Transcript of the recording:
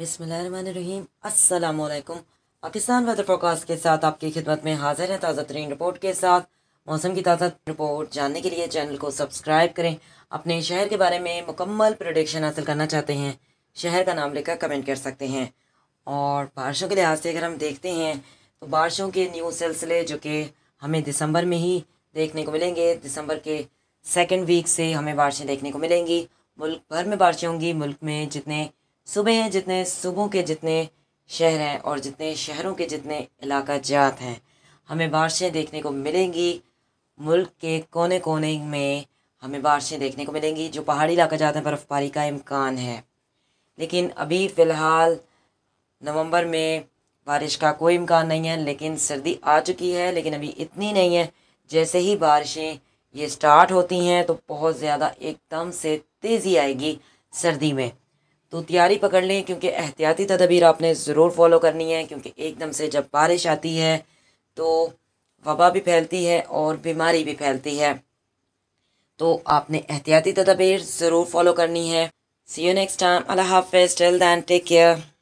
बिसमीम अस्सलाम वालेकुम पाकिस्तान वेदर फोकास्ट के साथ आपकी खिदमत में हाजिर है ताज़ा तरीन रिपोर्ट के साथ मौसम की ताज़ा रिपोर्ट जानने के लिए चैनल को सब्सक्राइब करें अपने शहर के बारे में मुकम्मल प्रोडिक्शन हासिल करना चाहते हैं शहर का नाम लेकर कमेंट कर सकते हैं और बारिशों के लिहाज से अगर हम देखते हैं तो बारिशों के न्यू सिलसिले जो कि हमें दिसंबर में ही देखने को मिलेंगे दिसंबर के सेकेंड वीक से हमें बारिशें देखने को मिलेंगी मुल्क भर में बारिशें होंगी मुल्क में जितने सुबह हैं जितने सुबहों के जितने शहर हैं और जितने शहरों के जितने इलाका जात हैं हमें बारिशें देखने को मिलेंगी मुल्क के कोने कोने में हमें बारिशें देखने को मिलेंगी जो पहाड़ी इलाका जाते हैं बर्फ़बारी का इम्कान है लेकिन अभी फ़िलहाल नवंबर में बारिश का कोई इम्कान नहीं है लेकिन सर्दी आ चुकी है लेकिन अभी इतनी नहीं है जैसे ही बारिशें ये स्टार्ट होती हैं तो बहुत ज़्यादा एकदम से तेज़ी आएगी सर्दी में तो तैयारी पकड़ लें क्योंकि एहतियाती तदबीर आपने ज़रूर फॉलो करनी है क्योंकि एकदम से जब बारिश आती है तो वबा भी फैलती है और बीमारी भी फैलती है तो आपने एहतियाती तदबीर ज़रूर फॉलो करनी है सी यू नेक्स्ट टाइम अल्लाह हाफिज़ टिल दैन टेक केयर